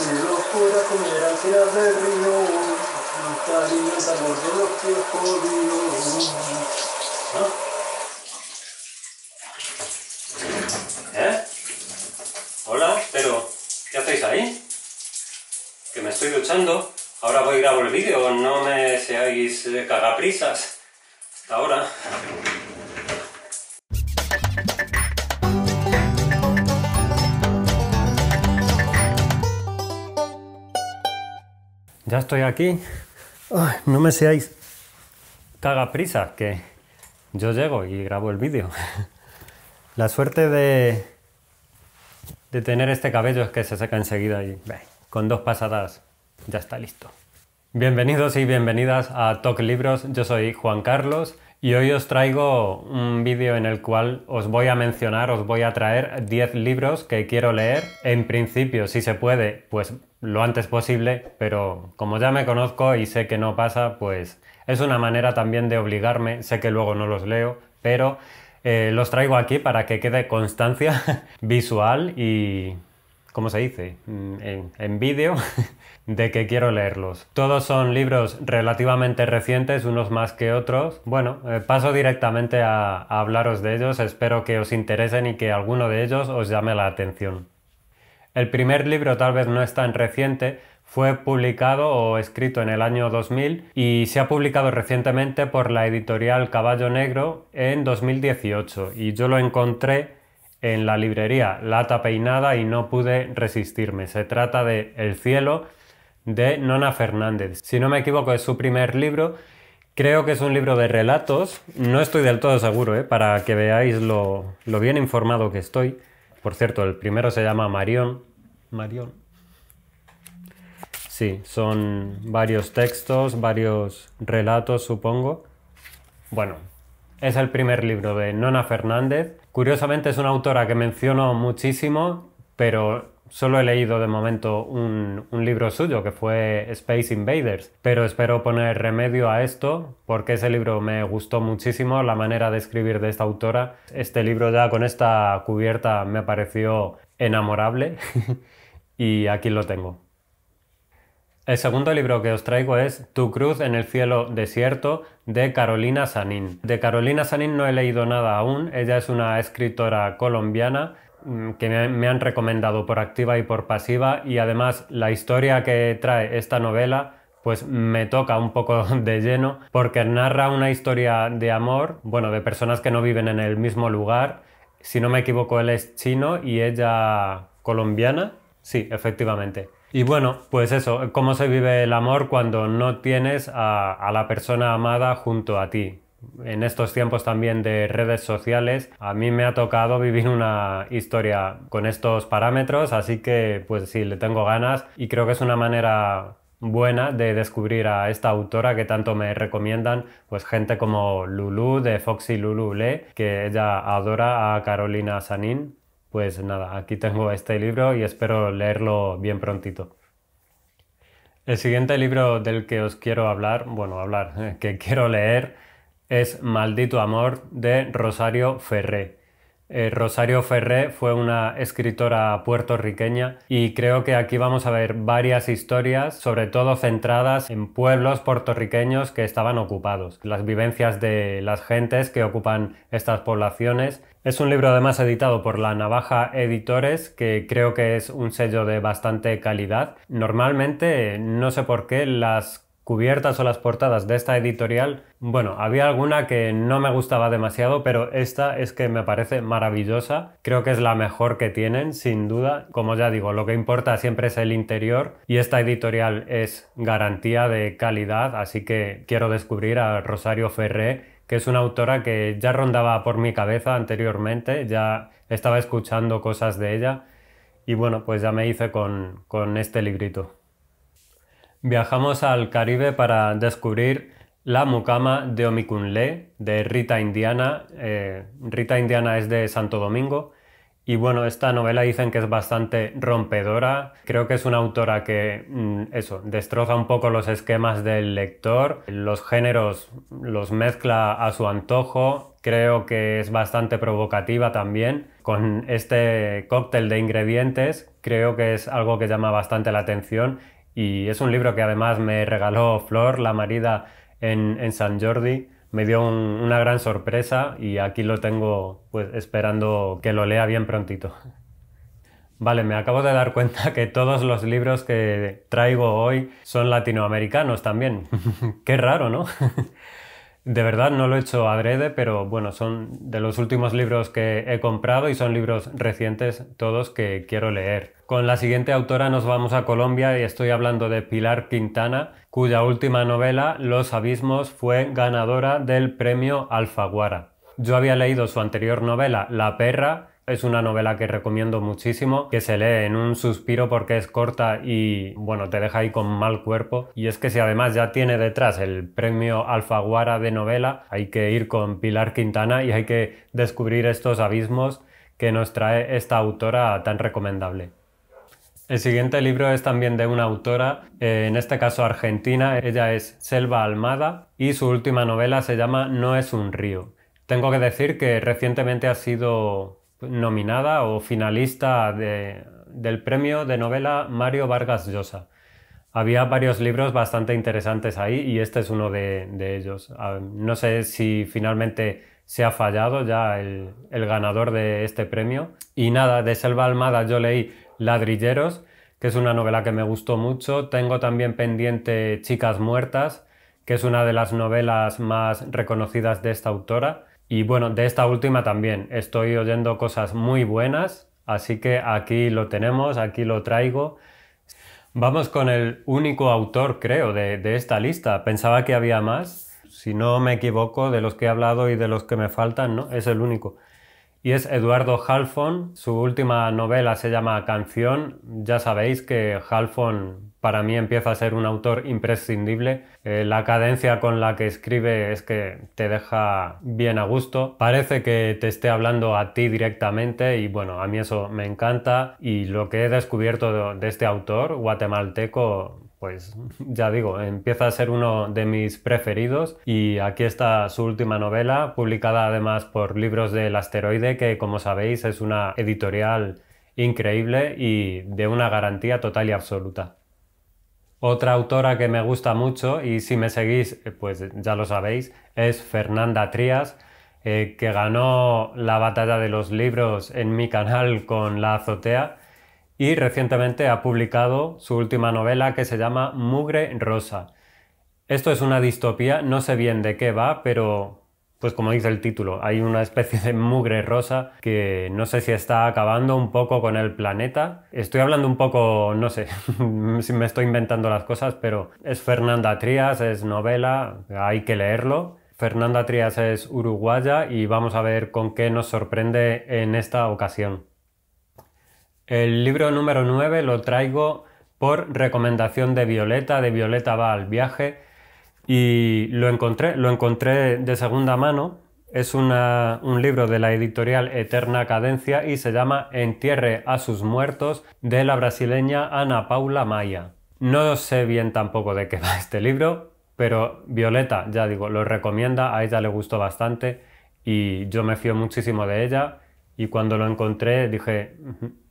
Qué locura comer al final del río, cariño el sabor de los crocodilos. ¿Eh? Hola, pero ¿qué hacéis ahí? Que me estoy duchando. Ahora voy y grabo el vídeo, no me seáis eh, cagaprisas. Hasta ahora. Ya estoy aquí. no me seáis caga prisa, que yo llego y grabo el vídeo. La suerte de, tener este cabello es que se seca enseguida y con dos pasadas ya está listo. Bienvenidos y bienvenidas a Talk Libros. Yo soy Juan Carlos y hoy os traigo un vídeo en el cual os voy a mencionar, os voy a traer 10 libros que quiero leer. En principio, si se puede, pues lo antes posible, pero como ya me conozco y sé que no pasa, pues es una manera también de obligarme. Sé que luego no los leo, pero eh, los traigo aquí para que quede constancia visual y ¿cómo se dice? Mm, en, vídeo, de que quiero leerlos. Todos son libros relativamente recientes, unos más que otros. Bueno, eh, paso directamente a, a hablaros de ellos, espero que os interesen y que alguno de ellos os llame la atención. El primer libro tal vez no es tan reciente, fue publicado o escrito en el año 2000 y se ha publicado recientemente por la editorial Caballo Negro en 2018 y yo lo encontré en la librería Lata Peinada y no pude resistirme. Se trata de El cielo de Nona Fernández. Si no me equivoco, es su primer libro. Creo que es un libro de relatos. No estoy del todo seguro, ¿eh? para que veáis lo, bien informado que estoy. Por cierto, el primero se llama Marión. Marión. Sí, son varios textos, varios relatos, supongo. Bueno, es el primer libro de Nona Fernández Curiosamente es una autora que menciono muchísimo, pero solo he leído de momento un, libro suyo que fue Space Invaders, pero espero poner remedio a esto porque ese libro me gustó muchísimo, la manera de escribir de esta autora. Este libro ya con esta cubierta me pareció enamorable y aquí lo tengo. El segundo libro que os traigo es Tu cruz en el cielo desierto de Carolina Sanín. De Carolina Sanín no he leído nada aún, ella es una escritora colombiana mm, que me han recomendado por activa y por pasiva y además la historia que trae esta novela pues me toca un poco de lleno porque narra una historia de amor, bueno, de personas que no viven en el mismo lugar. Si no me equivoco, él es chino y ella colombiana. Sí, efectivamente. Y bueno, pues eso, cómo se vive el amor cuando no tienes a, la persona amada junto a ti en estos tiempos también de redes sociales, a mí me ha tocado vivir una historia con estos parámetros, así que pues sí, le tengo ganas y creo que es una manera buena de descubrir a esta autora que tanto me recomiendan pues gente como Lulu de Foxy Lulu Le, que ella adora a Carolina Sanín. Pues nada, aquí tengo este libro y espero leerlo bien prontito. El siguiente libro del que os quiero hablar, bueno, hablar, eh, que quiero leer, es Maldito Amor de Rosario Ferré. Eh, Rosario Ferré fue una escritora puertorriqueña y creo que aquí vamos a ver varias historias, sobre todo centradas en pueblos puertorriqueños que estaban ocupados, las vivencias de las gentes que ocupan estas poblaciones es un libro además editado por la Navaja Editores, que creo que es un sello de bastante calidad. Normalmente, no sé por qué, las cubiertas o las portadas de esta editorial, bueno, había alguna que no me gustaba demasiado, pero esta es que me parece maravillosa. Creo que es la mejor que tienen, sin duda. Como ya digo, lo que importa siempre es el interior y esta editorial es garantía de calidad, así que quiero descubrir a Rosario Ferré que es una autora que ya rondaba por mi cabeza anteriormente, ya estaba escuchando cosas de ella y bueno, pues ya me hice con, con este librito. Viajamos al Caribe para descubrir La mucama de Omikunle de Rita Indiana. Eh, Rita Indiana es de Santo Domingo y bueno, esta novela dicen que es bastante rompedora. Creo que es una autora que, mm, eso, destroza un poco los esquemas del lector, los géneros los mezcla a su antojo. Creo que es bastante provocativa también. Con este cóctel de ingredientes, creo que es algo que llama bastante la atención. Y es un libro que además me regaló Flor, la marida, en, en San Jordi me dio una gran sorpresa y aquí lo tengo pues esperando que lo lea bien prontito. Vale, me acabo de dar cuenta que todos los libros que traigo hoy son latinoamericanos también. Qué raro, ¿no? De verdad no lo he hecho adrede, pero bueno, son de los últimos libros que he comprado y son libros recientes todos que quiero leer. Con la siguiente autora nos vamos a Colombia y estoy hablando de Pilar Quintana, cuya última novela, Los Abismos, fue ganadora del premio Alfaguara. Yo había leído su anterior novela, La Perra, es una novela que recomiendo muchísimo, que se lee en un suspiro porque es corta y bueno, te deja ahí con mal cuerpo. Y es que si además ya tiene detrás el premio Alfaguara de novela, hay que ir con Pilar Quintana y hay que descubrir estos abismos que nos trae esta autora tan recomendable. El siguiente libro es también de una autora, eh, en este caso argentina, ella es Selva Almada y su última novela se llama No es un río. Tengo que decir que recientemente ha sido nominada o finalista del premio de novela Mario Vargas Llosa. Había varios libros bastante interesantes ahí y este es uno de, ellos. Ah, no sé si finalmente se ha fallado ya el, el, ganador de este premio. Y nada, de Selva Almada yo leí Ladrilleros, que es una novela que me gustó mucho. Tengo también pendiente Chicas Muertas, que es una de las novelas más reconocidas de esta autora. Y bueno, de esta última también estoy oyendo cosas muy buenas, así que aquí lo tenemos, aquí lo traigo. Vamos con el único autor, creo, de, esta lista. Pensaba que había más. Si no me equivoco, de los que he hablado y de los que me faltan, ¿no? Es el único y es Eduardo Halfon. Su última novela se llama Canción. Ya sabéis que Halfon para mí empieza a ser un autor imprescindible. Eh, la cadencia con la que escribe es que te deja bien a gusto. Parece que te esté hablando a ti directamente y bueno, a mí eso me encanta. Y lo que he descubierto de este autor guatemalteco pues ya digo, empieza a ser uno de mis preferidos y aquí está su última novela, publicada además por Libros del Asteroide, que como sabéis es una editorial increíble y de una garantía total y absoluta. Otra autora que me gusta mucho, y si me seguís, eh, pues ya lo sabéis, es Fernanda Trías, eh, que ganó la batalla de los libros en mi canal con La Azotea y recientemente ha publicado su última novela que se llama Mugre Rosa. Esto es una distopía, no sé bien de qué va, pero pues como dice el título, hay una especie de mugre rosa que no sé si está acabando un poco con el planeta. Estoy hablando un poco, no sé, si me estoy inventando las cosas, pero es Fernanda Trías, es novela, hay que leerlo. Fernanda Trías es uruguaya y vamos a ver con qué nos sorprende en esta ocasión. El libro número 9 lo traigo por recomendación de Violeta, de Violeta va al viaje y lo encontré, lo encontré de segunda mano. Es un libro de la editorial Eterna Cadencia y se llama Entierre a sus muertos de la brasileña Ana Paula Maya. No sé bien tampoco de qué va este libro, pero Violeta, ya digo, lo recomienda, a ella le gustó bastante y yo me fío muchísimo de ella y cuando lo encontré dije,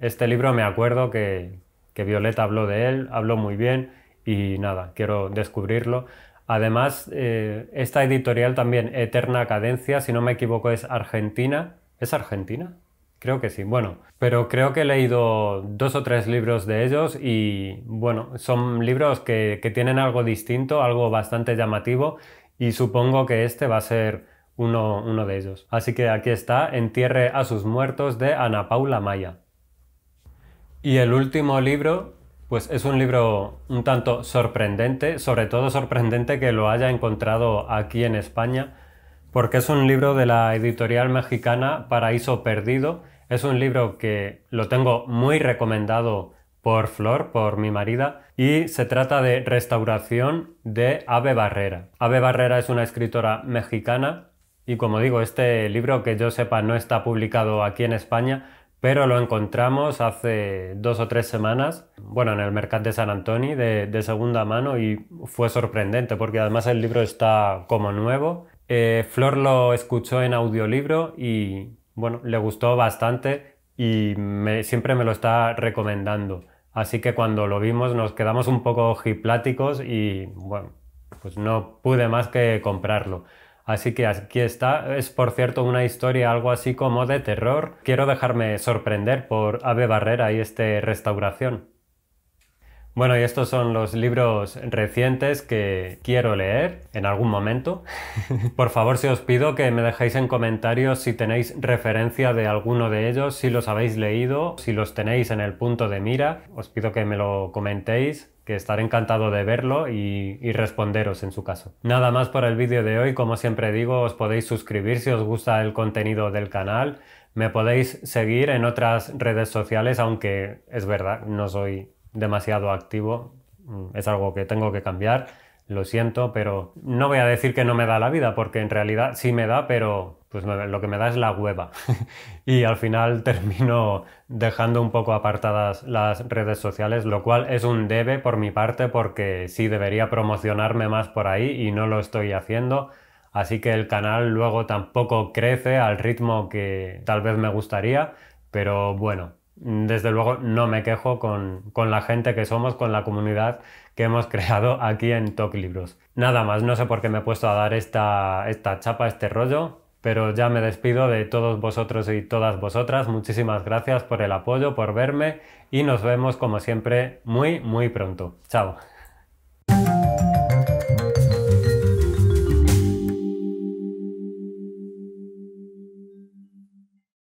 este libro me acuerdo que, Violeta habló de él, habló muy bien y nada, quiero descubrirlo. Además, eh, esta editorial también, Eterna Cadencia, si no me equivoco, es argentina. ¿Es argentina? Creo que sí. Bueno, pero creo que he leído dos o tres libros de ellos y bueno, son libros que, que tienen algo distinto, algo bastante llamativo y supongo que este va a ser uno, de ellos. Así que aquí está, Entierre a sus muertos de Ana Paula Maya. Y el último libro, pues es un libro un tanto sorprendente, sobre todo sorprendente que lo haya encontrado aquí en España, porque es un libro de la editorial mexicana Paraíso Perdido. Es un libro que lo tengo muy recomendado por Flor, por mi marida, y se trata de Restauración de Ave Barrera. Ave Barrera es una escritora mexicana y como digo, este libro que yo sepa no está publicado aquí en España, pero lo encontramos hace dos o tres semanas, bueno, en el Mercat de San Antonio de, segunda mano y fue sorprendente porque además el libro está como nuevo. Eh, Flor lo escuchó en audiolibro y bueno, le gustó bastante y siempre me lo está recomendando. Así que cuando lo vimos nos quedamos un poco ojipláticos y bueno, pues no pude más que comprarlo. Así que aquí está, es por cierto una historia algo así como de terror. Quiero dejarme sorprender por Ave Barrera y este Restauración. Bueno, y estos son los libros recientes que quiero leer en algún momento. Por favor, si os pido que me dejéis en comentarios si tenéis referencia de alguno de ellos, si los habéis leído, si los tenéis en el punto de mira. Os pido que me lo comentéis que estaré encantado de verlo y, y, responderos en su caso. Nada más por el vídeo de hoy, como siempre digo, os podéis suscribir si os gusta el contenido del canal, me podéis seguir en otras redes sociales, aunque es verdad, no soy demasiado activo, mm, es algo que tengo que cambiar, lo siento, pero no voy a decir que no me da la vida, porque en realidad sí me da, pero pues lo que me da es la hueva. y al final termino dejando un poco apartadas las redes sociales, lo cual es un debe por mi parte porque sí debería promocionarme más por ahí y no lo estoy haciendo. Así que el canal luego tampoco crece al ritmo que tal vez me gustaría, pero bueno, desde luego no me quejo con, la gente que somos, con la comunidad que hemos creado aquí en Talk Libros. Nada más, no sé por qué me he puesto a dar esta chapa, este rollo, pero ya me despido de todos vosotros y todas vosotras. Muchísimas gracias por el apoyo, por verme y nos vemos como siempre muy, muy pronto. Chao.